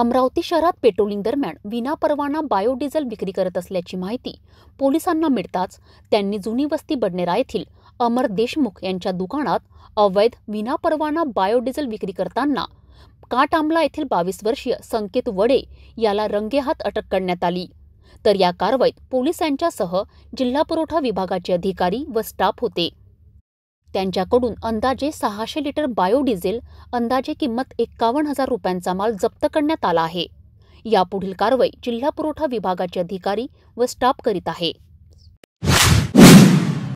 अमरावती शहरात पेट्रोलिंग दरम्यान विनापरवाना बायोडिझेल विक्री करत असल्याची माहिती पोलिसांना मिळताच त्यांनी जुनी वस्ती बडनेरा येथील अमर देशमुख यांच्या दुकानात अवैध विनापरवाना बायोडिझेल विक्री करताना काटांबला येथील बावीस वर्षीय संकेत वडे याला रंगेहात अटक करण्यात आली तर या कारवाईत पोलिसांच्यासह जिल्हा पुरवठा विभागाचे अधिकारी व स्टाफ होते त्यांच्याकडून अंदाजे सहाशे लिटर बायोडिझेल अंदाजे किंमत एक्कावन्न हजार रुपयांचा माल जप्त करण्यात आला आहे यापुढील कारवाई जिल्हा पुरवठा विभागाचे अधिकारी व स्टाफ करीत आहे